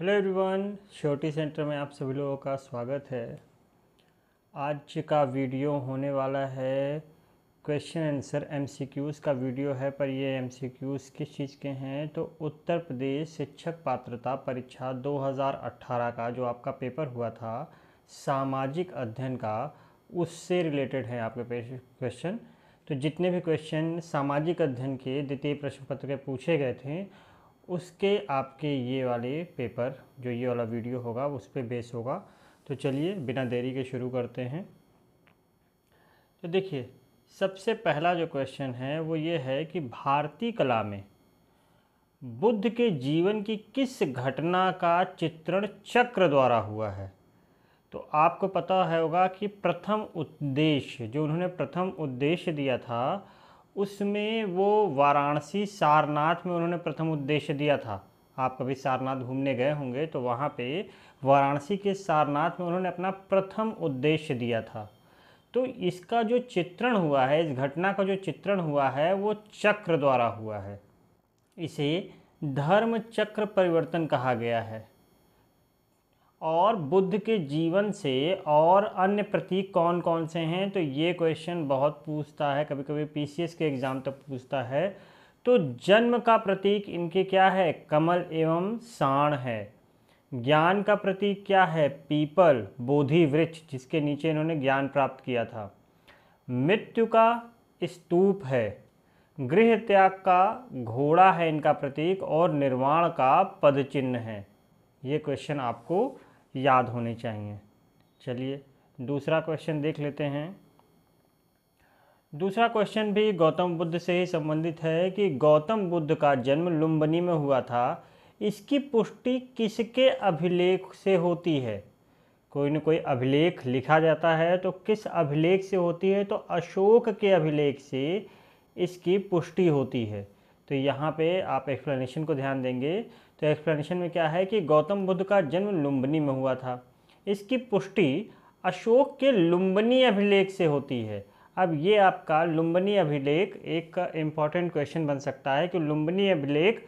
hello everyone surety centre में आप सभी लोगों का स्वागत है आज का वीडियो होने वाला है क्वेश्चन आंसर एमसीक्यूज़ का वीडियो है पर ये एमसीक्यूज़ किस चीज़ के हैं तो उत्तर प्रदेश शिक्षक पात्रता परीक्षा 2018 का जो आपका पेपर हुआ था सामाजिक अध्ययन का उससे रिलेटेड है आपके क्वेश्चन तो जितने भी क्वेश्चन सामाजिक अध्ययन के द्वितीय प्रश्न पत्र के पूछे गए थे उसके आपके ये वाले पेपर जो ये वाला वीडियो होगा उस पर बेस होगा तो चलिए बिना देरी के शुरू करते हैं तो देखिए सबसे पहला जो क्वेश्चन है वो ये है कि भारतीय कला में बुद्ध के जीवन की किस घटना का चित्रण चक्र द्वारा हुआ है तो आपको पता होगा कि प्रथम उद्देश्य जो उन्होंने प्रथम उद्देश्य दिया था उसमें वो वाराणसी सारनाथ में उन्होंने प्रथम उद्देश्य दिया था आप कभी सारनाथ घूमने गए होंगे तो वहाँ पे वाराणसी के सारनाथ में उन्होंने अपना प्रथम उद्देश्य दिया था तो इसका जो चित्रण हुआ है इस घटना का जो चित्रण हुआ है वो चक्र द्वारा हुआ है इसे धर्म चक्र परिवर्तन कहा गया है और बुद्ध के जीवन से और अन्य प्रतीक कौन कौन से हैं तो ये क्वेश्चन बहुत पूछता है कभी कभी पीसीएस के एग्ज़ाम तक तो पूछता है तो जन्म का प्रतीक इनके क्या है कमल एवं साण है ज्ञान का प्रतीक क्या है पीपल बोधि वृक्ष जिसके नीचे इन्होंने ज्ञान प्राप्त किया था मृत्यु का स्तूप है गृह त्याग का घोड़ा है इनका प्रतीक और निर्वाण का पद चिन्ह है ये क्वेश्चन आपको याद होने चाहिए चलिए दूसरा क्वेश्चन देख लेते हैं दूसरा क्वेश्चन भी गौतम बुद्ध से ही संबंधित है कि गौतम बुद्ध का जन्म लुम्बनी में हुआ था इसकी पुष्टि किसके अभिलेख से होती है कोई न कोई अभिलेख लिखा जाता है तो किस अभिलेख से होती है तो अशोक के अभिलेख से इसकी पुष्टि होती है तो यहाँ पे आप एक्सप्लेनेशन को ध्यान देंगे तो एक्सप्लेनेशन में क्या है कि गौतम बुद्ध का जन्म लुम्बनी में हुआ था इसकी पुष्टि अशोक के लुम्बनी अभिलेख से होती है अब ये आपका लुम्बनी अभिलेख एक इम्पॉर्टेंट क्वेश्चन बन सकता है कि लुम्बनी अभिलेख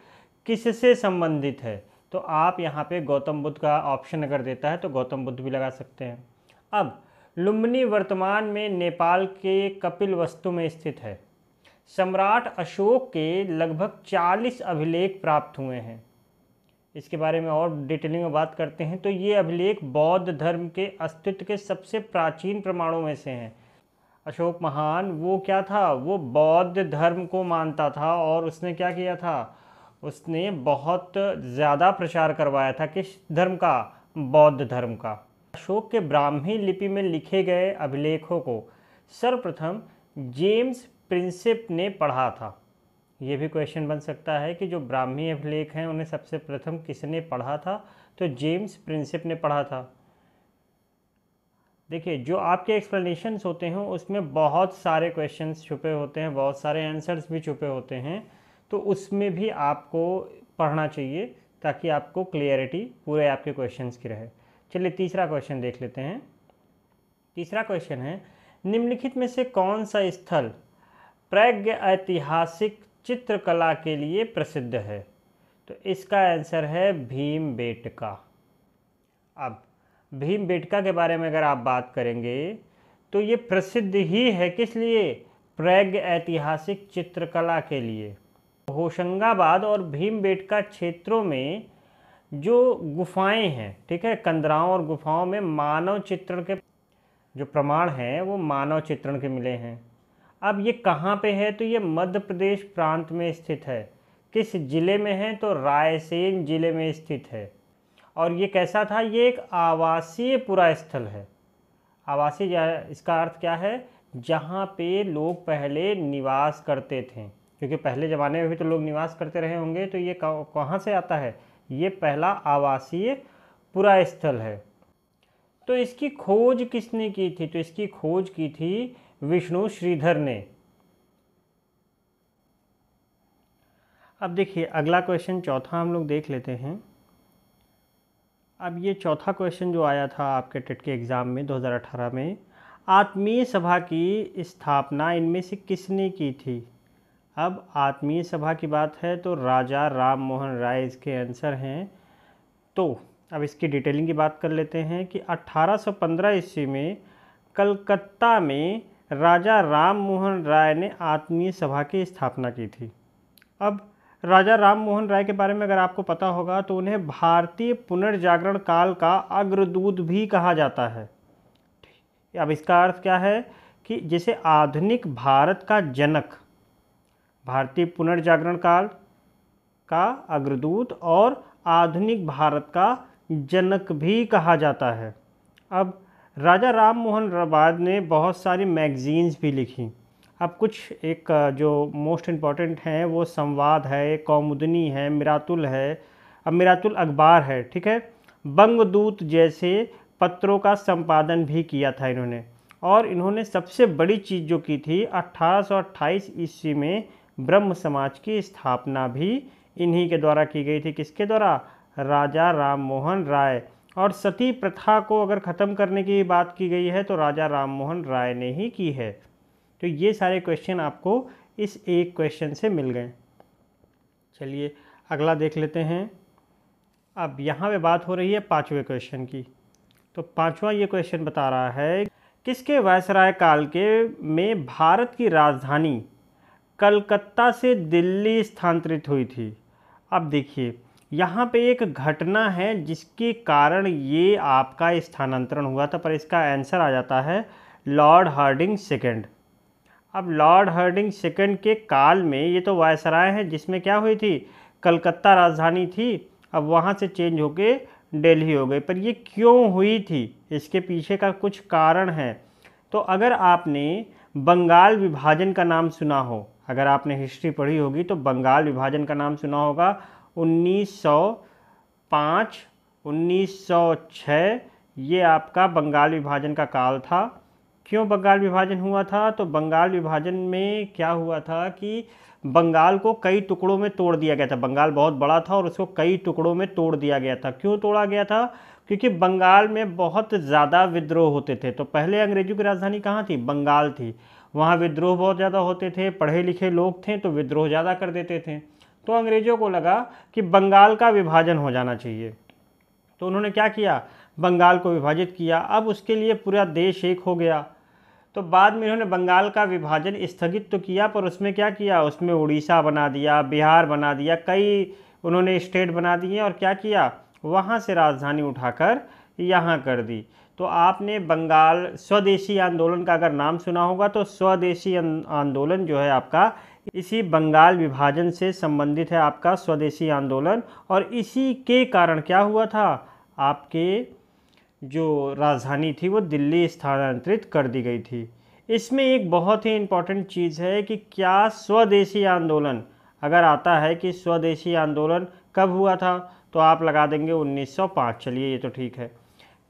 किससे संबंधित है तो आप यहाँ पे गौतम बुद्ध का ऑप्शन अगर देता है तो गौतम बुद्ध भी लगा सकते हैं अब लुम्बनी वर्तमान में नेपाल के कपिल वस्तु में स्थित है सम्राट अशोक के लगभग 40 अभिलेख प्राप्त हुए हैं इसके बारे में और डिटेलिंग में बात करते हैं तो ये अभिलेख बौद्ध धर्म के अस्तित्व के सबसे प्राचीन प्रमाणों में से हैं अशोक महान वो क्या था वो बौद्ध धर्म को मानता था और उसने क्या किया था उसने बहुत ज़्यादा प्रचार करवाया था किस धर्म का बौद्ध धर्म का अशोक के ब्राह्मी लिपि में लिखे गए अभिलेखों को सर्वप्रथम जेम्स प्रिंसेप ने पढ़ा था ये भी क्वेश्चन बन सकता है कि जो ब्राह्मी अभिलेख हैं उन्हें सबसे प्रथम किसने पढ़ा था तो जेम्स प्रिंसिप ने पढ़ा था देखिए जो आपके एक्सप्लेनेशंस होते हैं उसमें बहुत सारे क्वेश्चंस छुपे होते हैं बहुत सारे आंसर्स भी छुपे होते हैं तो उसमें भी आपको पढ़ना चाहिए ताकि आपको क्लियरिटी पूरे आपके क्वेश्चंस की रहे चलिए तीसरा क्वेश्चन देख लेते हैं तीसरा क्वेश्चन है निम्नलिखित में से कौन सा स्थल प्रज्ञ ऐतिहासिक चित्रकला के लिए प्रसिद्ध है तो इसका आंसर है भीम बेटका अब भीम बेटका के बारे में अगर आप बात करेंगे तो ये प्रसिद्ध ही है किस लिए प्रैग ऐतिहासिक चित्रकला के लिए होशंगाबाद और भीम बेटका क्षेत्रों में जो गुफाएं हैं ठीक है कंदराओं और गुफाओं में मानव चित्रण के जो प्रमाण हैं वो मानव चित्रण के मिले हैं अब ये कहाँ पे है तो ये मध्य प्रदेश प्रांत में स्थित है किस ज़िले में है तो रायसेन ज़िले में स्थित है और ये कैसा था ये एक आवासीय पुरा स्थल है आवासीय इसका अर्थ क्या है जहाँ पे लोग पहले निवास करते थे क्योंकि पहले ज़माने में भी तो लोग निवास करते रहे होंगे तो ये कहाँ से आता है ये पहला आवासीय पुरा स्थल है तो इसकी खोज किसने की थी तो इसकी खोज की थी विष्णु श्रीधर ने अब देखिए अगला क्वेश्चन चौथा हम लोग देख लेते हैं अब ये चौथा क्वेश्चन जो आया था आपके टेट के एग्ज़ाम में 2018 में आत्मीय सभा की स्थापना इनमें से किसने की थी अब आत्मीय सभा की बात है तो राजा राम मोहन राय इसके आंसर हैं तो अब इसकी डिटेलिंग की बात कर लेते हैं कि 1815 ईस्वी में कलकत्ता में राजा राम मोहन राय ने आत्मीय सभा की स्थापना की थी अब राजा राम मोहन राय के बारे में अगर आपको पता होगा तो उन्हें भारतीय पुनर्जागरण काल का अग्रदूत भी कहा जाता है अब इसका अर्थ क्या है कि जिसे आधुनिक भारत का जनक भारतीय पुनर्जागरण काल का अग्रदूत और आधुनिक भारत का जनक भी कहा जाता है अब राजा राम मोहन रबाद ने बहुत सारी मैगज़ीन्स भी लिखी अब कुछ एक जो मोस्ट इम्पॉर्टेंट हैं वो संवाद है कौमुदनी है मिरातुल है अब मिरातुल अखबार है ठीक है बंगदूत जैसे पत्रों का संपादन भी किया था इन्होंने और इन्होंने सबसे बड़ी चीज़ जो की थी 1828 ईस्वी में ब्रह्म समाज की स्थापना भी इन्हीं के द्वारा की गई थी किसके द्वारा राजा राम मोहन राय और सती प्रथा को अगर ख़त्म करने की बात की गई है तो राजा राममोहन राय ने ही की है तो ये सारे क्वेश्चन आपको इस एक क्वेश्चन से मिल गए चलिए अगला देख लेते हैं अब यहाँ पे बात हो रही है पाँचवें क्वेश्चन की तो पाँचवा ये क्वेश्चन बता रहा है किसके वायसराय काल के में भारत की राजधानी कलकत्ता से दिल्ली स्थानांतरित हुई थी अब देखिए यहाँ पे एक घटना है जिसके कारण ये आपका स्थानांतरण हुआ था पर इसका आंसर आ जाता है लॉर्ड हार्डिंग सेकंड अब लॉर्ड हार्डिंग सेकंड के काल में ये तो वायसराय है जिसमें क्या हुई थी कलकत्ता राजधानी थी अब वहाँ से चेंज होके दिल्ली हो गई पर ये क्यों हुई थी इसके पीछे का कुछ कारण है तो अगर आपने बंगाल विभाजन का नाम सुना हो अगर आपने हिस्ट्री पढ़ी होगी तो बंगाल विभाजन का नाम सुना होगा 1905 1906 ये आपका बंगाल विभाजन का काल था क्यों बंगाल विभाजन हुआ था तो बंगाल विभाजन में क्या हुआ था कि बंगाल को कई टुकड़ों में तोड़ दिया गया था बंगाल बहुत बड़ा था और उसको कई टुकड़ों में तोड़ दिया गया था क्यों तोड़ा गया था क्योंकि बंगाल में बहुत ज़्यादा विद्रोह होते थे तो पहले अंग्रेज़ों की राजधानी कहाँ थी बंगाल थी वहाँ विद्रोह बहुत ज़्यादा होते थे पढ़े लिखे लोग थे तो विद्रोह ज़्यादा कर देते थे तो अंग्रेज़ों को लगा कि बंगाल का विभाजन हो जाना चाहिए तो उन्होंने क्या किया बंगाल को विभाजित किया अब उसके लिए पूरा देश एक हो गया तो बाद में इन्होंने बंगाल का विभाजन स्थगित तो किया पर उसमें क्या किया उसमें उड़ीसा बना दिया बिहार बना दिया कई उन्होंने स्टेट बना दिए और क्या किया वहाँ से राजधानी उठाकर यहाँ कर दी तो आपने बंगाल स्वदेशी आंदोलन का अगर नाम सुना होगा तो स्वदेशी आंदोलन जो है आपका इसी बंगाल विभाजन से संबंधित है आपका स्वदेशी आंदोलन और इसी के कारण क्या हुआ था आपके जो राजधानी थी वो दिल्ली स्थानांतरित कर दी गई थी इसमें एक बहुत ही इम्पॉर्टेंट चीज़ है कि क्या स्वदेशी आंदोलन अगर आता है कि स्वदेशी आंदोलन कब हुआ था तो आप लगा देंगे 1905 चलिए ये तो ठीक है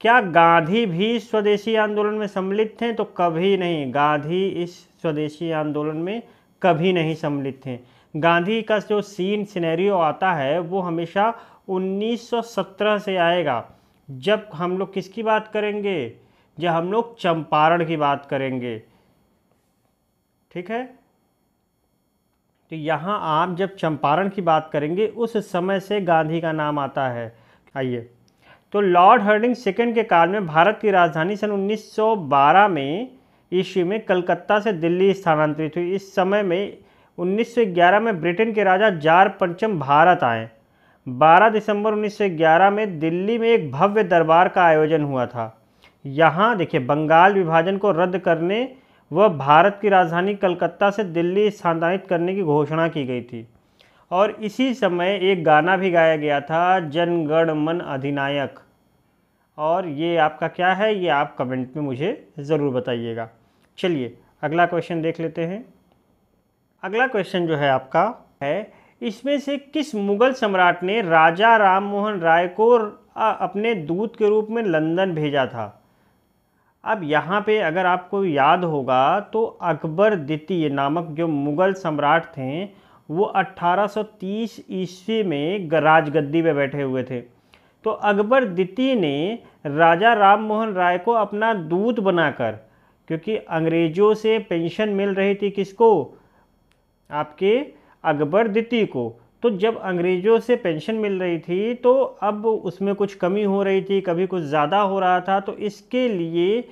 क्या गांधी भी स्वदेशी आंदोलन में सम्मिलित थे तो कभी नहीं गांधी इस स्वदेशी आंदोलन में कभी नहीं सम्मिलित थे गांधी का जो सीन सिनेरियो आता है वो हमेशा 1917 से आएगा जब हम लोग किसकी बात करेंगे जब हम लोग चंपारण की बात करेंगे ठीक है तो यहाँ आप जब चंपारण की बात करेंगे उस समय से गांधी का नाम आता है आइए तो लॉर्ड हर्डिंग सेकेंड के काल में भारत की राजधानी सन 1912 में ईस्वी में कलकत्ता से दिल्ली स्थानांतरित हुई इस समय में 1911 में ब्रिटेन के राजा जार पंचम भारत आए 12 दिसंबर 1911 में दिल्ली में एक भव्य दरबार का आयोजन हुआ था यहाँ देखिए बंगाल विभाजन को रद्द करने व भारत की राजधानी कलकत्ता से दिल्ली स्थानांतरित करने की घोषणा की गई थी और इसी समय एक गाना भी गाया गया था जनगण मन अधिनायक और ये आपका क्या है ये आप कमेंट में मुझे ज़रूर बताइएगा चलिए अगला क्वेश्चन देख लेते हैं अगला क्वेश्चन जो है आपका है इसमें से किस मुगल सम्राट ने राजा राम मोहन राय को अपने दूत के रूप में लंदन भेजा था अब यहाँ पे अगर आपको याद होगा तो अकबर द्वितीय नामक जो मुग़ल सम्राट थे वो 1830 ईस्वी में राजगद्दी पे बैठे हुए थे तो अकबर द्वितीय ने राजा राम मोहन राय को अपना दूत बनाकर क्योंकि अंग्रेज़ों से पेंशन मिल रही थी किसको आपके अकबर द्वितीय को तो जब अंग्रेज़ों से पेंशन मिल रही थी तो अब उसमें कुछ कमी हो रही थी कभी कुछ ज़्यादा हो रहा था तो इसके लिए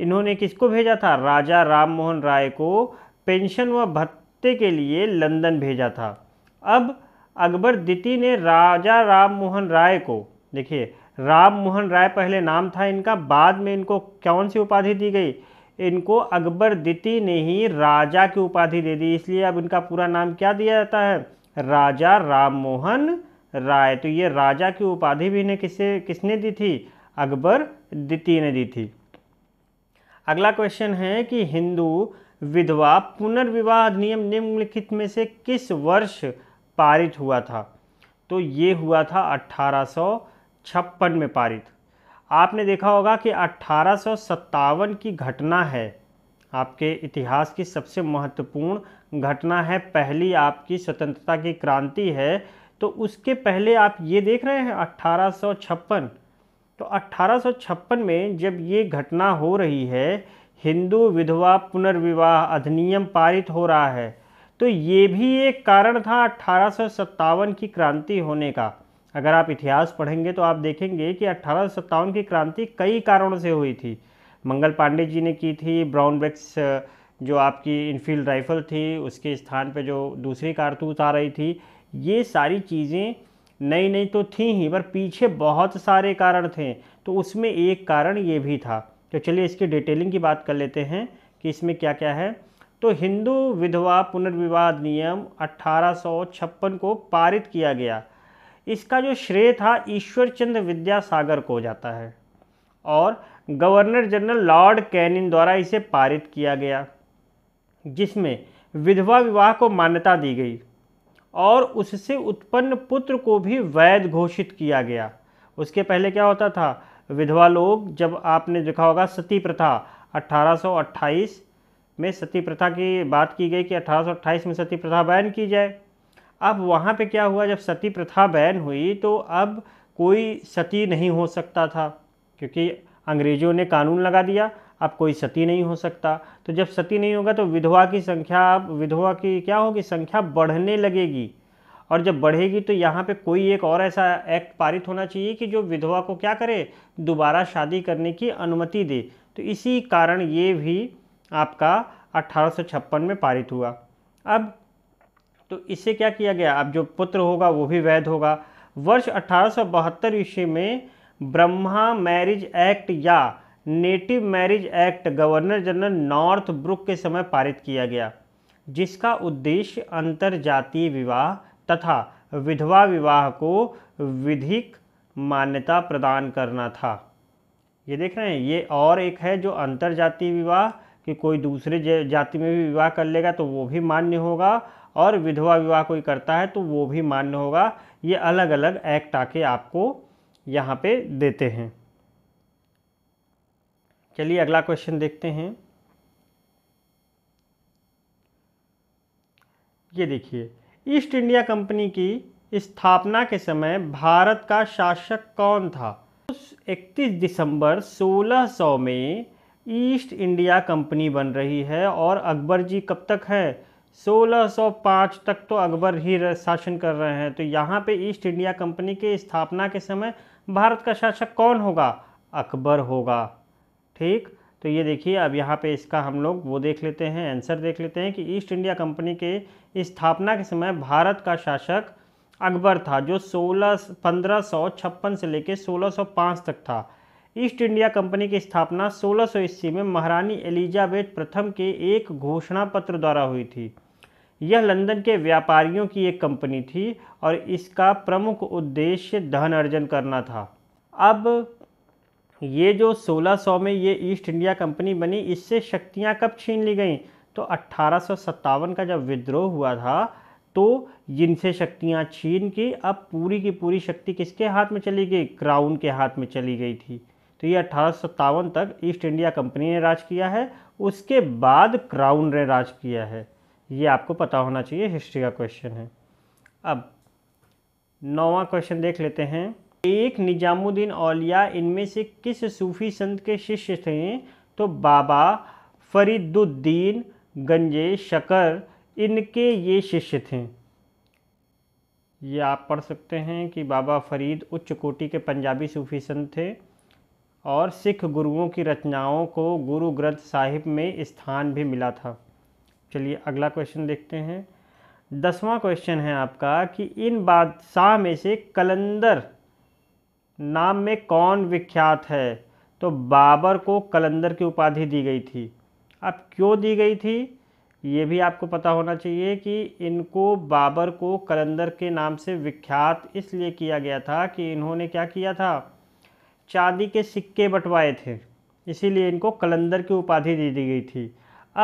इन्होंने किसको भेजा था राजा राम मोहन राय को पेंशन व भत्ते के लिए लंदन भेजा था अब अकबर द्वितीय ने राजा राम मोहन राय को देखिए राम मोहन राय पहले नाम था इनका बाद में इनको कौन सी उपाधि दी गई इनको अकबर द्वितीय ने ही राजा की उपाधि दे दी इसलिए अब इनका पूरा नाम क्या दिया जाता है राजा राम मोहन राय तो ये राजा की उपाधि भी इन्हें किसे किसने दी थी अकबर द्वितीय ने दी थी अगला क्वेश्चन है कि हिंदू विधवा पुनर्विवाह अधिनियम निम्नलिखित में से किस वर्ष पारित हुआ था तो ये हुआ था अट्ठारह में पारित आपने देखा होगा कि अट्ठारह की घटना है आपके इतिहास की सबसे महत्वपूर्ण घटना है पहली आपकी स्वतंत्रता की क्रांति है तो उसके पहले आप ये देख रहे हैं अट्ठारह तो अट्ठारह में जब ये घटना हो रही है हिंदू विधवा पुनर्विवाह अधिनियम पारित हो रहा है तो ये भी एक कारण था अट्ठारह की क्रांति होने का अगर आप इतिहास पढ़ेंगे तो आप देखेंगे कि अट्ठारह की क्रांति कई कारणों से हुई थी मंगल पांडे जी ने की थी ब्राउन बैक्स जो आपकी इनफील्ड राइफ़ल थी उसके स्थान पे जो दूसरी कारतूस आ रही थी ये सारी चीज़ें नई नई तो थी ही पर पीछे बहुत सारे कारण थे तो उसमें एक कारण ये भी था तो चलिए इसकी डिटेलिंग की बात कर लेते हैं कि इसमें क्या क्या है तो हिंदू विधवा पुनर्विवाद नियम अट्ठारह को पारित किया गया इसका जो श्रेय था ईश्वर चंद्र विद्यासागर को जाता है और गवर्नर जनरल लॉर्ड कैनिन द्वारा इसे पारित किया गया जिसमें विधवा विवाह को मान्यता दी गई और उससे उत्पन्न पुत्र को भी वैध घोषित किया गया उसके पहले क्या होता था विधवा लोग जब आपने देखा होगा सती प्रथा 1828 में सती प्रथा की बात की गई कि 1828 में सती प्रथा बैन की जाए अब वहाँ पे क्या हुआ जब सती प्रथा बैन हुई तो अब कोई सती नहीं हो सकता था क्योंकि अंग्रेज़ों ने कानून लगा दिया अब कोई सती नहीं हो सकता तो जब सती नहीं होगा तो विधवा की संख्या अब विधवा की क्या होगी संख्या बढ़ने लगेगी और जब बढ़ेगी तो यहाँ पे कोई एक और ऐसा एक्ट पारित होना चाहिए कि जो विधवा को क्या करे दोबारा शादी करने की अनुमति दे तो इसी कारण ये भी आपका अट्ठारह में पारित हुआ अब तो इससे क्या किया गया अब जो पुत्र होगा वो भी वैध होगा वर्ष अठारह ईस्वी में ब्रह्मा मैरिज एक्ट या native marriage act governor general Northbrook के समय पारित किया गया जिसका उद्देश्य अंतर जातीय विवाह तथा विधवा विवाह को विधिक मान्यता प्रदान करना था ये देख रहे हैं ये और एक है जो अंतर जातीय विवाह कि कोई दूसरे जाति में भी विवाह कर लेगा तो वो भी मान्य होगा और विधवा विवाह कोई करता है तो वो भी मान्य होगा ये अलग अलग एक्ट आके आपको यहाँ पे देते हैं चलिए अगला क्वेश्चन देखते हैं ये देखिए ईस्ट इंडिया कंपनी की स्थापना के समय भारत का शासक कौन था उस 31 दिसंबर 1600 में ईस्ट इंडिया कंपनी बन रही है और अकबर जी कब तक है 1605 तक तो अकबर ही शासन कर रहे हैं तो यहाँ पे ईस्ट इंडिया कंपनी के स्थापना के समय भारत का शासक कौन होगा अकबर होगा ठीक तो ये देखिए अब यहाँ पे इसका हम लोग वो देख लेते हैं आंसर देख लेते हैं कि ईस्ट इंडिया कंपनी के स्थापना के समय भारत का शासक अकबर था जो सोलह पंद्रह से लेकर पाँच तक था ईस्ट इंडिया कंपनी की स्थापना सोलह सौ ईस्वी में महारानी एलिजाबेथ प्रथम के एक घोषणा पत्र द्वारा हुई थी यह लंदन के व्यापारियों की एक कंपनी थी और इसका प्रमुख उद्देश्य धन अर्जन करना था अब ये जो 1600 में ये ईस्ट इंडिया कंपनी बनी इससे शक्तियाँ कब छीन ली गईं तो अट्ठारह का जब विद्रोह हुआ था तो जिनसे शक्तियाँ छीन की अब पूरी की पूरी शक्ति किसके हाथ में चली गई क्राउन के हाथ में चली गई थी तो ये अठारह तक ईस्ट इंडिया कंपनी ने राज किया है उसके बाद क्राउन ने राज किया है ये आपको पता होना चाहिए हिस्ट्री का क्वेश्चन है अब नौवा क्वेश्चन देख लेते हैं एक निजामुद्दीन औलिया इनमें से किस सूफी संत के शिष्य थे तो बाबा फरीदुद्दीन गंजे शकर इनके ये शिष्य थे ये आप पढ़ सकते हैं कि बाबा फरीद उच्च कोटि के पंजाबी सूफी संत थे और सिख गुरुओं की रचनाओं को गुरु ग्रंथ साहिब में स्थान भी मिला था चलिए अगला क्वेश्चन देखते हैं दसवां क्वेश्चन है आपका कि इन बादशाह में से कलंदर नाम में कौन विख्यात है तो बाबर को कलंदर की उपाधि दी गई थी अब क्यों दी गई थी ये भी आपको पता होना चाहिए कि इनको बाबर को कलंदर के नाम से विख्यात इसलिए किया गया था कि इन्होंने क्या किया था चांदी के सिक्के बंटवाए थे इसीलिए इनको कलंदर की उपाधि दे दी गई थी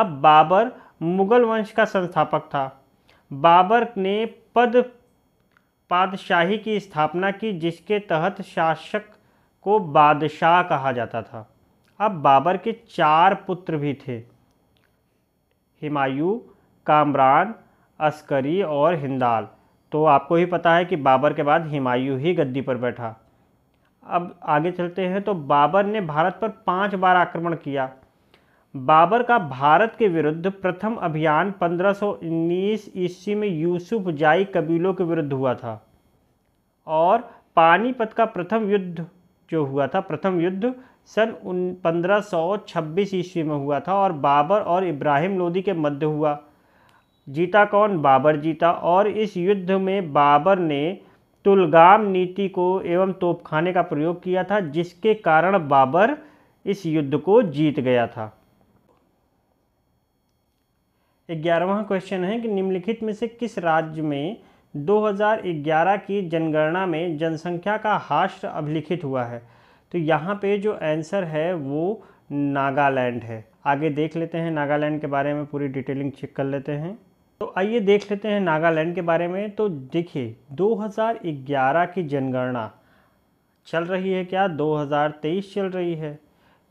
अब बाबर मुग़ल वंश का संस्थापक था बाबर ने पद पादशाही की स्थापना की जिसके तहत शासक को बादशाह कहा जाता था अब बाबर के चार पुत्र भी थे हिमायू कामरान अस्करी और हिंदाल तो आपको ही पता है कि बाबर के बाद हिमायू ही गद्दी पर बैठा अब आगे चलते हैं तो बाबर ने भारत पर पाँच बार आक्रमण किया बाबर का भारत के विरुद्ध प्रथम अभियान 1519 ईस्वी में यूसुफ जाई कबीलों के विरुद्ध हुआ था और पानीपत का प्रथम युद्ध जो हुआ था प्रथम युद्ध सन उन 1526 ईस्वी में हुआ था और बाबर और इब्राहिम लोदी के मध्य हुआ जीता कौन बाबर जीता और इस युद्ध में बाबर ने तुलगाम नीति को एवं तोपखाने का प्रयोग किया था जिसके कारण बाबर इस युद्ध को जीत गया था ग्यारहवा क्वेश्चन है कि निम्नलिखित में से किस राज्य में 2011 की जनगणना में जनसंख्या का हाश्र अभिलिखित हुआ है तो यहाँ पे जो आंसर है वो नागालैंड है आगे देख लेते हैं नागालैंड के बारे में पूरी डिटेलिंग चेक कर लेते हैं तो आइए देख लेते हैं नागालैंड के बारे में तो देखिए 2011 की जनगणना चल रही है क्या 2023 चल रही है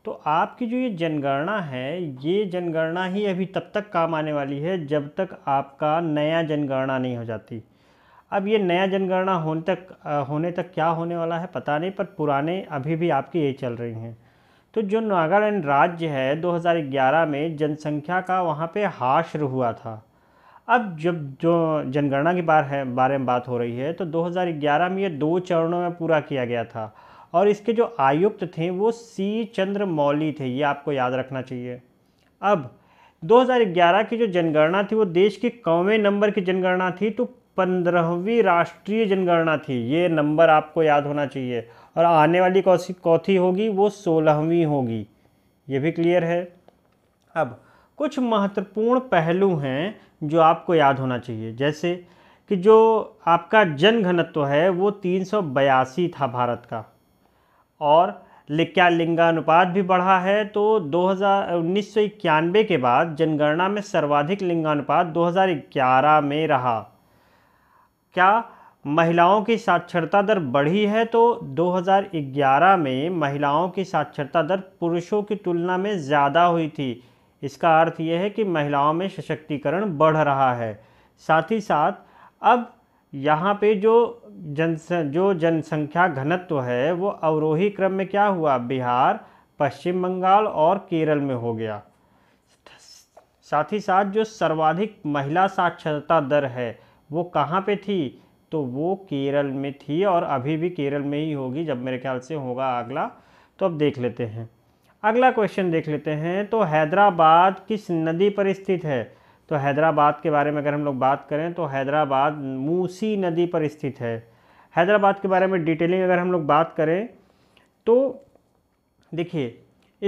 तो आपकी जो ये जनगणना है ये जनगणना ही अभी तब तक काम आने वाली है जब तक आपका नया जनगणना नहीं हो जाती अब ये नया जनगणना होने तक होने तक क्या होने वाला है पता नहीं पर पुराने अभी भी आपकी ये चल रही हैं तो जो नागालैंड राज्य है 2011 में जनसंख्या का वहाँ पे हाश्र हुआ था अब जब जो जनगणना के बार है बारे में बात हो रही है तो 2011 में ये दो चरणों में पूरा किया गया था और इसके जो आयुक्त थे वो सी चंद्र मौली थे ये आपको याद रखना चाहिए अब 2011 की जो जनगणना थी वो देश की कौवें नंबर की जनगणना थी तो पंद्रहवीं राष्ट्रीय जनगणना थी ये नंबर आपको याद होना चाहिए और आने वाली कौसी कौथी होगी वो सोलहवीं होगी ये भी क्लियर है अब कुछ महत्वपूर्ण पहलू हैं जो आपको याद होना चाहिए जैसे कि जो आपका जन घनत्व है वो तीन था भारत का और क्या लिंगानुपात भी बढ़ा है तो दो हज़ार के बाद जनगणना में सर्वाधिक लिंगानुपात 2011 में रहा क्या महिलाओं की साक्षरता दर बढ़ी है तो 2011 में महिलाओं की साक्षरता दर पुरुषों की तुलना में ज़्यादा हुई थी इसका अर्थ ये है कि महिलाओं में सशक्तिकरण बढ़ रहा है साथ ही साथ अब यहाँ पे जो जन जो जनसंख्या घनत्व है वो अवरोही क्रम में क्या हुआ बिहार पश्चिम बंगाल और केरल में हो गया साथ ही साथ जो सर्वाधिक महिला साक्षरता दर है वो कहाँ पे थी तो वो केरल में थी और अभी भी केरल में ही होगी जब मेरे ख्याल से होगा अगला तो अब देख लेते हैं अगला क्वेश्चन देख लेते हैं तो हैदराबाद किस नदी पर स्थित है तो हैदराबाद के बारे में अगर हम लोग बात करें तो हैदराबाद मूसी नदी पर स्थित है हैदराबाद के बारे में डिटेलिंग अगर हम लोग बात करें तो देखिए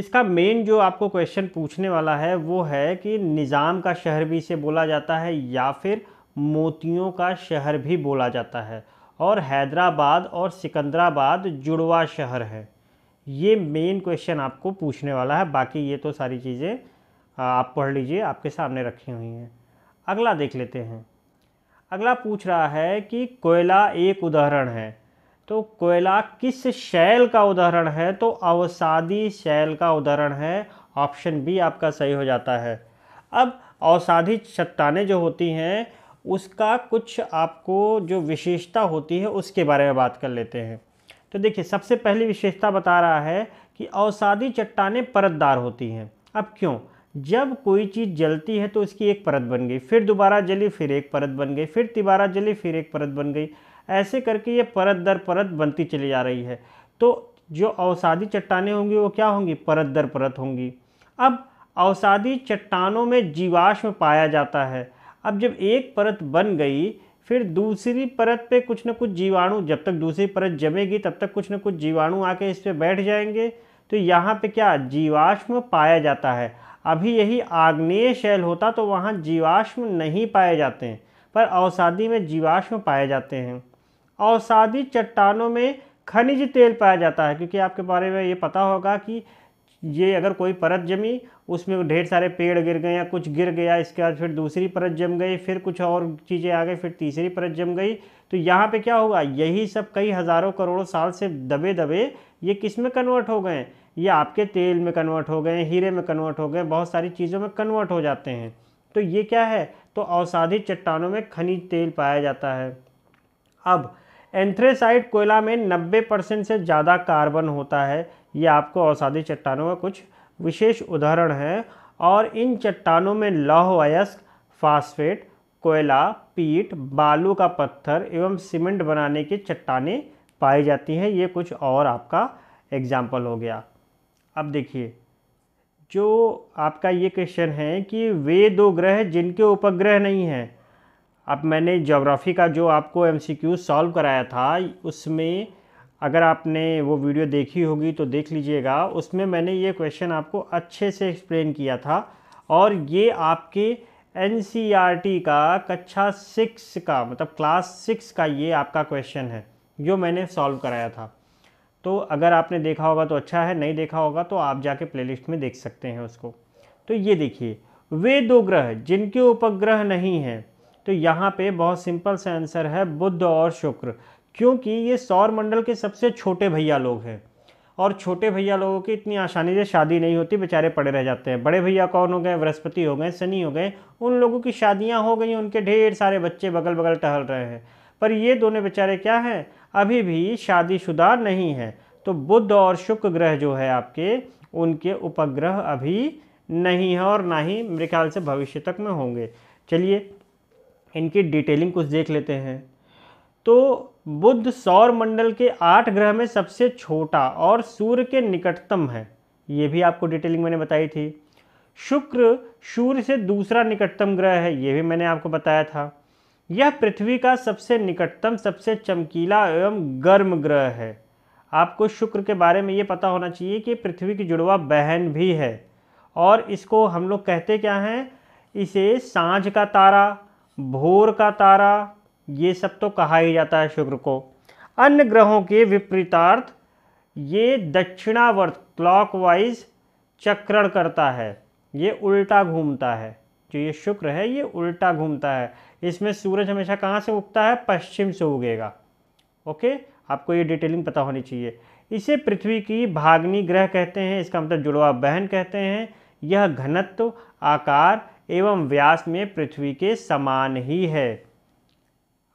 इसका मेन जो आपको क्वेश्चन पूछने वाला है वो है कि निज़ाम का शहर भी इसे बोला जाता है या फिर मोतियों का शहर भी बोला जाता है और हैदराबाद और सिकंदराबाद जुड़वा शहर है ये मेन क्वेश्चन आपको पूछने वाला है बाकी ये तो सारी चीज़ें आप पढ़ लीजिए आपके सामने रखी हुई हैं अगला देख लेते हैं अगला पूछ रहा है कि कोयला एक उदाहरण है तो कोयला किस शैल का उदाहरण है तो अवसादी शैल का उदाहरण है ऑप्शन बी आपका सही हो जाता है अब अवसादी चट्टाने जो होती हैं उसका कुछ आपको जो विशेषता होती है उसके बारे में बात कर लेते हैं तो देखिए सबसे पहली विशेषता बता रहा है कि अवसादी चट्टाने परतदार होती हैं अब क्यों जब कोई चीज़ जलती है तो उसकी एक परत बन गई फिर दोबारा जली फिर एक परत बन गई फिर तिबारा जली फिर एक परत बन गई ऐसे करके ये परत दर परत बनती चली जा रही है तो जो अवसादी चट्टानें होंगी वो क्या होंगी परत दर परत होंगी अब अवसादी चट्टानों में जीवाश्म पाया जाता है अब जब एक परत बन गई फिर दूसरी परत पे कुछ ना कुछ जीवाणु जब तक दूसरी परत जमेगी तब तक कुछ ना कुछ जीवाणु आके इस पर बैठ जाएंगे तो यहाँ पे क्या जीवाश्म पाया जाता है अभी यही आग्नेय शैल होता तो वहाँ जीवाश्म नहीं पाए जाते हैं पर अवसादी में जीवाश्म पाए जाते हैं अवसादी चट्टानों में खनिज तेल पाया जाता है क्योंकि आपके बारे में ये पता होगा कि ये अगर कोई परत जमी उसमें ढेर सारे पेड़ गिर गए या कुछ गिर गया इसके बाद फिर दूसरी परत जम गई फिर कुछ और चीज़ें आ गई फिर तीसरी परत जम गई तो यहाँ पे क्या होगा यही सब कई हज़ारों करोड़ों साल से दबे दबे ये किस में कन्वर्ट हो गए ये आपके तेल में कन्वर्ट हो गए हीरे में कन्वर्ट हो गए बहुत सारी चीज़ों में कन्वर्ट हो जाते हैं तो ये क्या है तो औसाधी चट्टानों में खनिज तेल पाया जाता है अब एंथ्रेसाइड कोयला में 90 परसेंट से ज़्यादा कार्बन होता है ये आपको अवसादी चट्टानों का कुछ विशेष उदाहरण है और इन चट्टानों में लौह अयस्क फास्फेट कोयला पीट बालू का पत्थर एवं सीमेंट बनाने की चट्टाने पाई जाती हैं ये कुछ और आपका एग्जाम्पल हो गया अब देखिए जो आपका ये क्वेश्चन है कि वे दो ग्रह जिनके उपग्रह नहीं हैं अब मैंने ज्योग्राफी का जो आपको एमसीक्यू सॉल्व कराया था उसमें अगर आपने वो वीडियो देखी होगी तो देख लीजिएगा उसमें मैंने ये क्वेश्चन आपको अच्छे से एक्सप्लेन किया था और ये आपके एन e का कक्षा सिक्स का मतलब क्लास सिक्स का ये आपका क्वेश्चन है जो मैंने सॉल्व कराया था तो अगर आपने देखा होगा तो अच्छा है नहीं देखा होगा तो आप जाके प्लेलिस्ट में देख सकते हैं उसको तो ये देखिए वे दो ग्रह जिनके उपग्रह नहीं हैं तो यहाँ पे बहुत सिंपल सा आंसर है बुध और शुक्र क्योंकि ये सौर मंडल के सबसे छोटे भैया लोग हैं और छोटे भैया लोगों की इतनी आसानी से शादी नहीं होती बेचारे पड़े रह जाते हैं बड़े भैया कौन हो गए बृहस्पति हो गए शनि हो गए उन लोगों की शादियाँ हो गई उनके ढेर सारे बच्चे बगल बगल टहल रहे हैं पर ये दोनों बेचारे क्या हैं अभी भी शादीशुदा नहीं हैं तो बुद्ध और शुक्र ग्रह जो है आपके उनके उपग्रह अभी नहीं हैं और ना ही मेरे ख्याल से भविष्य तक में होंगे चलिए इनकी डिटेलिंग कुछ देख लेते हैं तो बुध सौर मंडल के आठ ग्रह में सबसे छोटा और सूर्य के निकटतम है ये भी आपको डिटेलिंग मैंने बताई थी शुक्र सूर्य से दूसरा निकटतम ग्रह है ये भी मैंने आपको बताया था यह पृथ्वी का सबसे निकटतम सबसे चमकीला एवं गर्म ग्रह है आपको शुक्र के बारे में ये पता होना चाहिए कि पृथ्वी की जुड़वा बहन भी है और इसको हम लोग कहते क्या हैं इसे सांझ का तारा भोर का तारा ये सब तो कहा ही जाता है शुक्र को अन्य ग्रहों के विपरीतार्थ ये दक्षिणावर्त क्लॉकवाइज चक्रण करता है ये उल्टा घूमता है जो ये शुक्र है ये उल्टा घूमता है इसमें सूरज हमेशा कहाँ से उगता है पश्चिम से उगेगा ओके आपको ये डिटेलिंग पता होनी चाहिए इसे पृथ्वी की भागनी ग्रह कहते हैं इसका मतलब जुड़वा बहन कहते हैं यह घनत्व आकार एवं व्यास में पृथ्वी के समान ही है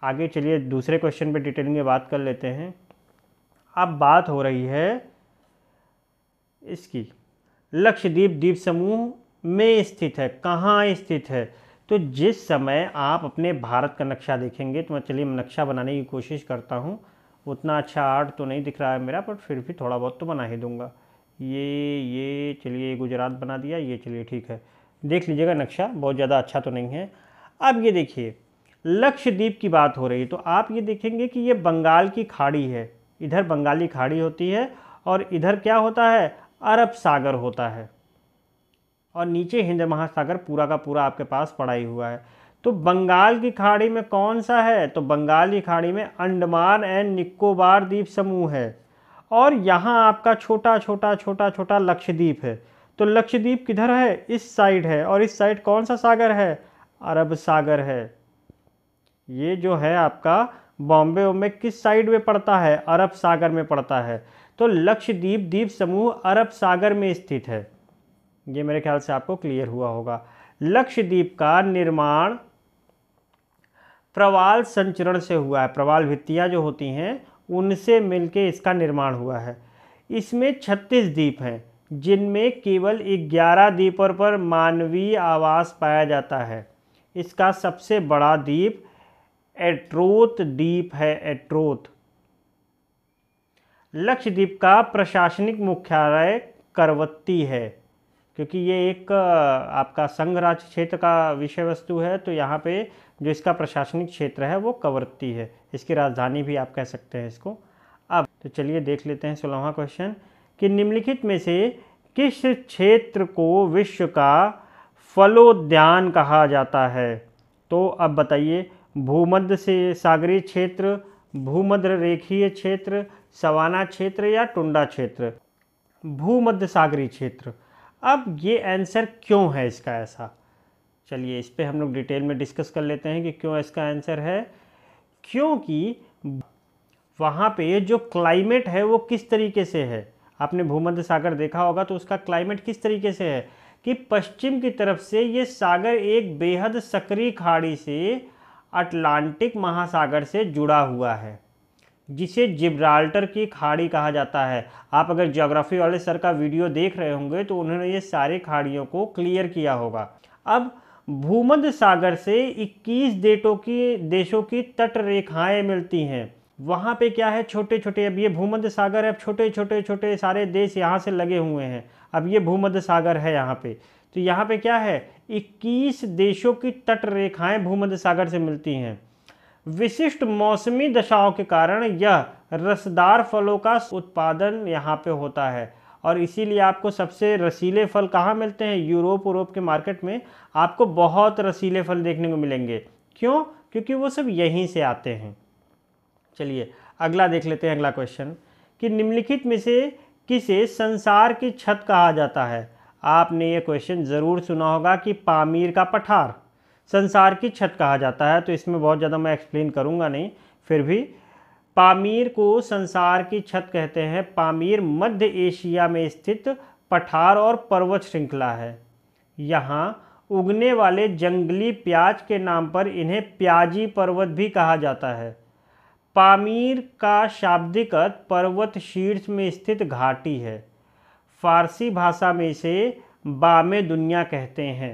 आगे चलिए दूसरे क्वेश्चन पे डिटेल में बात कर लेते हैं अब बात हो रही है इसकी लक्षद्वीप द्वीप समूह में स्थित है कहाँ स्थित है तो जिस समय आप अपने भारत का नक्शा देखेंगे तो मैं चलिए नक्शा बनाने की कोशिश करता हूँ उतना अच्छा आर्ट तो नहीं दिख रहा है मेरा बट फिर भी थोड़ा बहुत तो बना ही दूँगा ये ये चलिए गुजरात बना दिया ये चलिए ठीक है देख लीजिएगा नक्शा बहुत ज़्यादा अच्छा तो नहीं है अब ये देखिए लक्षद्वीप की बात हो रही है तो आप ये देखेंगे कि ये बंगाल की खाड़ी है इधर बंगाली खाड़ी होती है और इधर क्या होता है अरब सागर होता है और नीचे हिंद महासागर पूरा का पूरा आपके पास पड़ा ही हुआ है तो बंगाल की खाड़ी में कौन सा है तो बंगाल की खाड़ी में अंडमान एंड निकोबार द्वीप समूह है और यहाँ आपका छोटा छोटा छोटा छोटा लक्षद्वीप है तो लक्षद्वीप किधर है इस साइड है और इस साइड कौन सा सागर है अरब सागर है ये जो है आपका बॉम्बे में किस साइड में पड़ता है अरब सागर में पड़ता है तो लक्षद्वीप द्वीप समूह अरब सागर में स्थित है ये मेरे ख्याल से आपको क्लियर हुआ होगा लक्षद्वीप का निर्माण प्रवाल संचरण से हुआ है प्रवाल भित्तियाँ जो होती हैं उनसे मिलके इसका निर्माण हुआ है इसमें छत्तीस द्वीप हैं जिनमें केवल ग्यारह द्वीपों पर मानवीय आवास पाया जाता है इसका सबसे बड़ा द्वीप एट्रोथ द्वीप है एट्रोथ लक्षद्वीप का प्रशासनिक मुख्यालय करवत्ती है क्योंकि ये एक आपका संघ राज्य क्षेत्र का विषय वस्तु है तो यहाँ पे जो इसका प्रशासनिक क्षेत्र है वो कवरत्ती है इसकी राजधानी भी आप कह सकते हैं इसको अब तो चलिए देख लेते हैं सोलहवा क्वेश्चन कि निम्नलिखित में से किस क्षेत्र को विश्व का फलोद्यान कहा जाता है तो अब बताइए भूमध्य से सागरीय क्षेत्र भूमध्य रेखीय क्षेत्र सवाना क्षेत्र या टुंडा क्षेत्र भूमध्य सागरीय क्षेत्र अब ये आंसर क्यों है इसका ऐसा चलिए इस पर हम लोग डिटेल में डिस्कस कर लेते हैं कि क्यों इसका आंसर है क्योंकि वहाँ पे जो क्लाइमेट है वो किस तरीके से है आपने भूमध्य सागर देखा होगा तो उसका क्लाइमेट किस तरीके से है कि पश्चिम की तरफ से ये सागर एक बेहद सक्रिय खाड़ी से अटलांटिक महासागर से जुड़ा हुआ है जिसे जिब्राल्टर की खाड़ी कहा जाता है आप अगर ज्योग्राफी वाले सर का वीडियो देख रहे होंगे तो उन्होंने ये सारे खाड़ियों को क्लियर किया होगा अब भूमध्य सागर से 21 देशों की देशों की तट रेखाएं मिलती हैं वहाँ पे क्या है छोटे छोटे अब ये भूमध्य सागर है अब छोटे छोटे छोटे सारे देश यहाँ से लगे हुए हैं अब ये भूमध्य सागर है यहाँ पे तो यहाँ पे क्या है 21 देशों की तट रेखाएं भूमध्य सागर से मिलती हैं विशिष्ट मौसमी दशाओं के कारण यह रसदार फलों का उत्पादन यहाँ पे होता है और इसीलिए आपको सबसे रसीले फल कहाँ मिलते हैं यूरोप यूरोप के मार्केट में आपको बहुत रसीले फल देखने को मिलेंगे क्यों क्योंकि वो सब यहीं से आते हैं चलिए अगला देख लेते हैं अगला क्वेश्चन कि निम्नलिखित में से किसे संसार की छत कहा जाता है आपने ये क्वेश्चन ज़रूर सुना होगा कि पामीर का पठार संसार की छत कहा जाता है तो इसमें बहुत ज़्यादा मैं एक्सप्लेन करूँगा नहीं फिर भी पामीर को संसार की छत कहते हैं पामीर मध्य एशिया में स्थित पठार और पर्वत श्रृंखला है यहाँ उगने वाले जंगली प्याज के नाम पर इन्हें प्याजी पर्वत भी कहा जाता है पामीर का शाब्दिक अर्थ पर्वत शीर्ष में स्थित घाटी है फारसी भाषा में इसे बाम दुनिया कहते हैं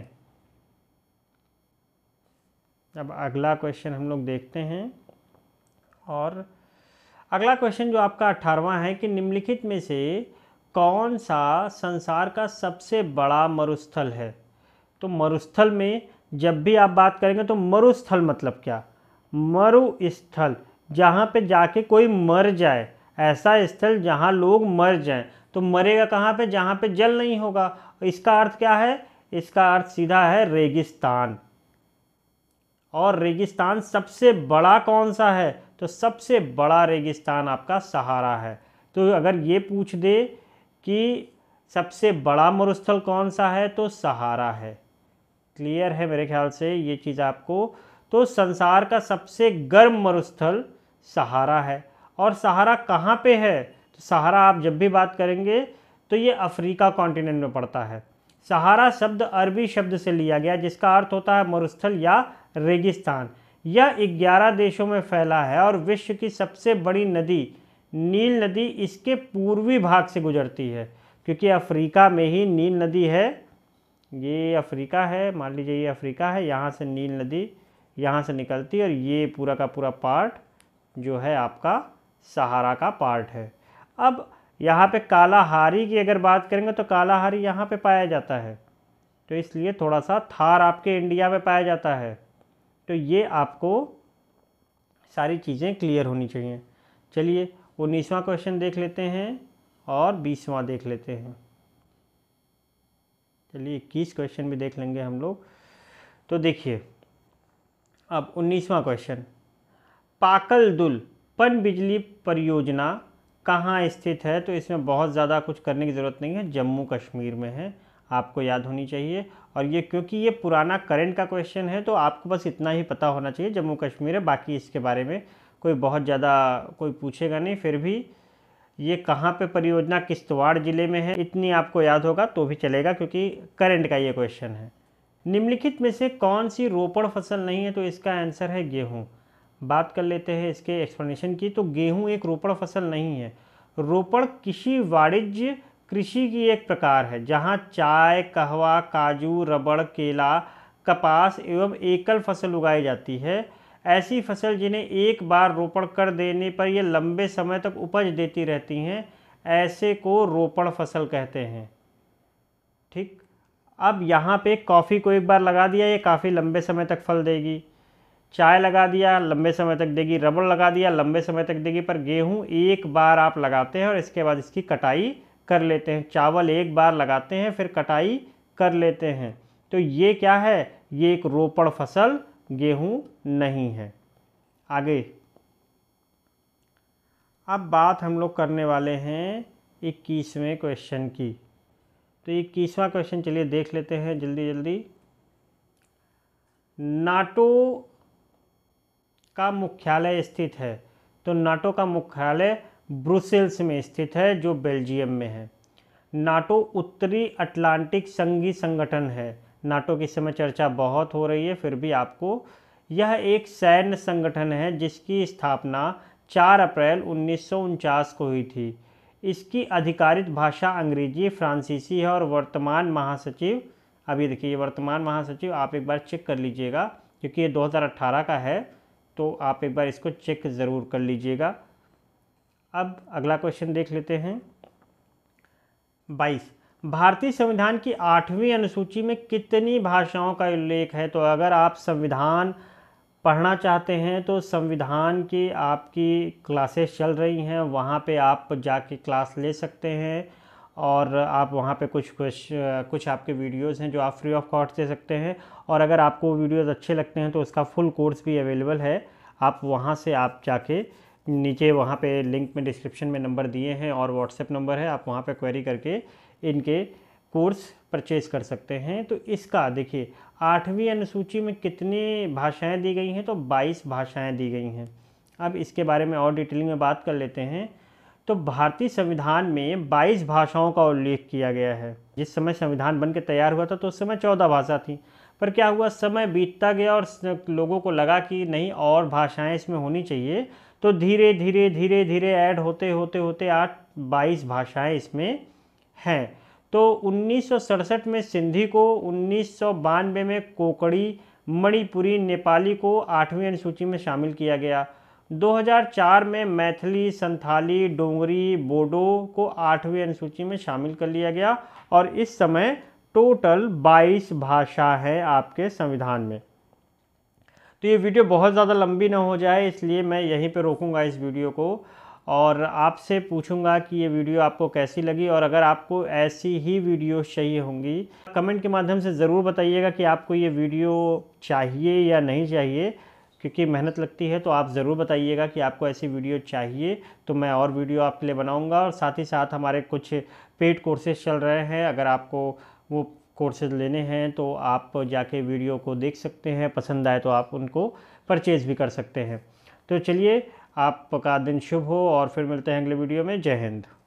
अब अगला क्वेश्चन हम लोग देखते हैं और अगला क्वेश्चन जो आपका अठारवा है कि निम्नलिखित में से कौन सा संसार का सबसे बड़ा मरुस्थल है तो मरुस्थल में जब भी आप बात करेंगे तो मरुस्थल मतलब क्या मरुस्थल जहाँ पे जाके कोई मर जाए ऐसा स्थल जहाँ लोग मर जाएं तो मरेगा कहाँ पे जहाँ पे जल नहीं होगा इसका अर्थ क्या है इसका अर्थ सीधा है रेगिस्तान और रेगिस्तान सबसे बड़ा कौन सा है तो सबसे बड़ा रेगिस्तान आपका सहारा है तो अगर ये पूछ दे कि सबसे बड़ा मरुस्थल कौन सा है तो सहारा है क्लियर है मेरे ख्याल से ये चीज़ आपको तो संसार का सबसे गर्म मरुस्थल सहारा है और सहारा कहाँ पे है सहारा आप जब भी बात करेंगे तो ये अफ्रीका कॉन्टिनेंट में पड़ता है सहारा शब्द अरबी शब्द से लिया गया जिसका अर्थ होता है मरुस्थल या रेगिस्तान यह 11 देशों में फैला है और विश्व की सबसे बड़ी नदी नील नदी इसके पूर्वी भाग से गुजरती है क्योंकि अफ्रीका में ही नील नदी है ये अफ्रीका है मान लीजिए ये अफ्रीका है यहाँ से नील नदी यहाँ से निकलती है और ये पूरा का पूरा पार्ट जो है आपका सहारा का पार्ट है अब यहाँ पे कालाहारी की अगर बात करेंगे तो कालाहारी यहाँ पे पाया जाता है तो इसलिए थोड़ा सा थार आपके इंडिया में पाया जाता है तो ये आपको सारी चीज़ें क्लियर होनी चाहिए चलिए उन्नीसवां क्वेश्चन देख लेते हैं और बीसवां देख लेते हैं चलिए इक्कीस क्वेश्चन भी देख लेंगे हम लोग तो देखिए अब उन्नीसवां क्वेश्चन पाकल दुल पन बिजली परियोजना कहाँ स्थित है तो इसमें बहुत ज़्यादा कुछ करने की ज़रूरत नहीं है जम्मू कश्मीर में है आपको याद होनी चाहिए और ये क्योंकि ये पुराना करंट का क्वेश्चन है तो आपको बस इतना ही पता होना चाहिए जम्मू कश्मीर है बाकी इसके बारे में कोई बहुत ज़्यादा कोई पूछेगा नहीं फिर भी ये कहाँ पे परियोजना किश्तवाड़ ज़िले में है इतनी आपको याद होगा तो भी चलेगा क्योंकि करंट का ये क्वेश्चन है निम्नलिखित में से कौन सी रोपड़ फसल नहीं है तो इसका आंसर है गेहूँ बात कर लेते हैं इसके एक्सप्लेनेशन की तो गेहूँ एक रोपड़ फसल नहीं है रोपड़ कृषि वाणिज्य कृषि की एक प्रकार है जहाँ चाय कहवा काजू रबड़ केला कपास एवं एकल फसल उगाई जाती है ऐसी फसल जिन्हें एक बार रोपण कर देने पर यह लंबे समय तक उपज देती रहती हैं ऐसे को रोपण फसल कहते हैं ठीक अब यहाँ पे कॉफ़ी को एक बार लगा दिया ये काफ़ी लंबे समय तक फल देगी चाय लगा दिया लंबे समय तक देगी रबड़ लगा दिया लंबे समय तक देगी पर गेहूँ एक बार आप लगाते हैं और इसके बाद इसकी कटाई कर लेते हैं चावल एक बार लगाते हैं फिर कटाई कर लेते हैं तो ये क्या है ये एक रोपड़ फसल गेहूँ नहीं है आगे अब बात हम लोग करने वाले हैं इक्कीसवें क्वेश्चन की तो इक्कीसवा क्वेश्चन चलिए देख लेते हैं जल्दी जल्दी नाटो का मुख्यालय स्थित है तो नाटो का मुख्यालय ब्रुसेल्स में स्थित है जो बेल्जियम में है नाटो उत्तरी अटलांटिक संघी संगठन है नाटो की समय चर्चा बहुत हो रही है फिर भी आपको यह एक सैन्य संगठन है जिसकी स्थापना 4 अप्रैल उन्नीस को हुई थी इसकी आधिकारिक भाषा अंग्रेजी फ्रांसीसी है और वर्तमान महासचिव अभी देखिए वर्तमान महासचिव आप एक बार चेक कर लीजिएगा क्योंकि ये 2018 का है तो आप एक बार इसको चेक ज़रूर कर लीजिएगा अब अगला क्वेश्चन देख लेते हैं बाईस भारतीय संविधान की आठवीं अनुसूची में कितनी भाषाओं का उल्लेख है तो अगर आप संविधान पढ़ना चाहते हैं तो संविधान की आपकी क्लासेस चल रही हैं वहाँ पे आप जाके क्लास ले सकते हैं और आप वहाँ पे कुछ कुछ कुछ आपके वीडियोस हैं जो आप फ्री ऑफ कॉस्ट दे सकते हैं और अगर आपको वीडियोस अच्छे लगते हैं तो उसका फुल कोर्स भी अवेलेबल है आप वहाँ से आप जाके नीचे वहाँ पे लिंक में डिस्क्रिप्शन में नंबर दिए हैं और व्हाट्सएप नंबर है आप वहाँ पे क्वेरी करके इनके कोर्स परचेज कर सकते हैं तो इसका देखिए आठवीं अनुसूची में कितनी भाषाएँ दी गई हैं तो बाईस भाषाएँ दी गई हैं अब इसके बारे में और डिटेलिंग में बात कर लेते हैं तो भारतीय संविधान में 22 भाषाओं का उल्लेख किया गया है जिस समय संविधान बन के तैयार हुआ था तो उस समय चौदह भाषा थी पर क्या हुआ समय बीतता गया और लोगों को लगा कि नहीं और भाषाएं इसमें होनी चाहिए तो धीरे धीरे धीरे धीरे ऐड होते होते होते आठ बाईस भाषाएँ इसमें हैं तो उन्नीस में सिंधी को उन्नीस में कोकड़ी मणिपुरी नेपाली को आठवीं अनुसूची में शामिल किया गया 2004 में मैथिली संथाली डोंगरी बोडो को आठवीं अनुसूची में शामिल कर लिया गया और इस समय टोटल 22 भाषा है आपके संविधान में तो ये वीडियो बहुत ज़्यादा लंबी ना हो जाए इसलिए मैं यहीं पे रोकूंगा इस वीडियो को और आपसे पूछूंगा कि ये वीडियो आपको कैसी लगी और अगर आपको ऐसी ही वीडियो चाहिए होंगी कमेंट के माध्यम से ज़रूर बताइएगा कि आपको ये वीडियो चाहिए या नहीं चाहिए क्योंकि मेहनत लगती है तो आप ज़रूर बताइएगा कि आपको ऐसी वीडियो चाहिए तो मैं और वीडियो आपके लिए बनाऊँगा और साथ ही साथ हमारे कुछ पेड कोर्सेज चल रहे हैं अगर आपको वो कोर्सेज लेने हैं तो आप जाके वीडियो को देख सकते हैं पसंद आए तो आप उनको परचेज़ भी कर सकते हैं तो चलिए आपका दिन शुभ हो और फिर मिलते हैं अगले वीडियो में जय हिंद